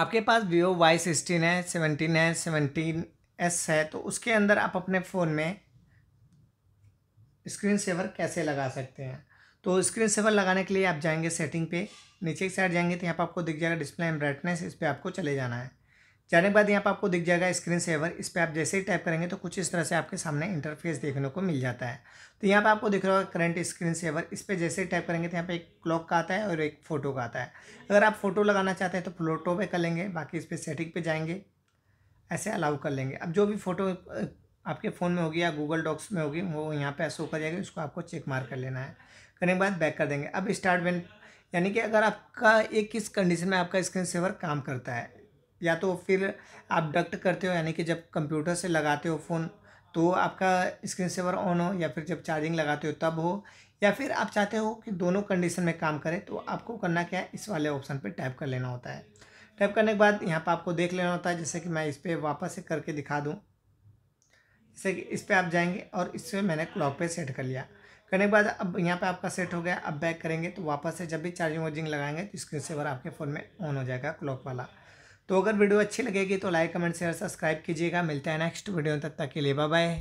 आपके पास Vivo Y sixteen है सेवनटीन है सेवनटीन एस है तो उसके अंदर आप अपने फ़ोन में स्क्रीन सेवर कैसे लगा सकते हैं तो स्क्रीन सेवर लगाने के लिए आप जाएंगे सेटिंग पे नीचे की साइड जाएंगे तो यहाँ पर आपको दिख जाएगा डिस्प्ले एंड ब्राइटनेस इस पर आपको चले जाना है जाने के बाद यहाँ पर आपको दिख जाएगा स्क्रीन सेवर इस पर आप जैसे ही टाइप करेंगे तो कुछ इस तरह से आपके सामने इंटरफेस देखने को मिल जाता है तो यहाँ पर आपको दिख रहा होगा करंट स्क्रीन सेवर इस पर जैसे ही टाइप करेंगे तो यहाँ पे एक क्लॉक का आता है और एक फ़ोटो का आता है अगर आप फ़ोटो लगाना चाहते हैं तो फ्लोटो पर कर लेंगे बाकी इस पर सेटिंग पर जाएंगे ऐसे अलाउ कर लेंगे अब जो भी फ़ोटो आपके फ़ोन में होगी या गूगल डॉक्स में होगी वो यहाँ पर ऐसा कर जाएगी उसको आपको चेक मार कर लेना है करने के बाद बैक कर देंगे अब स्टार्ट वेन यानी कि अगर आपका एक किस कंडीशन में आपका स्क्रीन सेवर काम करता है या तो फिर आप डक्ट करते हो यानी कि जब कंप्यूटर से लगाते हो फ़ोन तो आपका स्क्रीन सेवर ऑन हो या फिर जब चार्जिंग लगाते हो तब हो या फिर आप चाहते हो कि दोनों कंडीशन में काम करे तो आपको करना क्या है इस वाले ऑप्शन पर टाइप कर लेना होता है टाइप करने के बाद यहाँ पर आपको देख लेना होता है जैसे कि मैं इस पर वापस से करके दिखा दूँ जैसे कि इस पर आप जाएंगे और इस पर मैंने क्लॉक पे सेट कर लिया करने के बाद अब यहाँ पे आपका सेट हो गया अब बैक करेंगे तो वापस से जब भी चार्जिंग वार्जिंग लगाएंगे तो स्क्रीन सेवर आपके फ़ोन में ऑन हो जाएगा क्लॉक वाला तो अगर वीडियो अच्छी लगेगी तो लाइक कमेंट शेयर सब्सक्राइब कीजिएगा मिलते हैं नेक्स्ट वीडियो तक तक के लिए बाय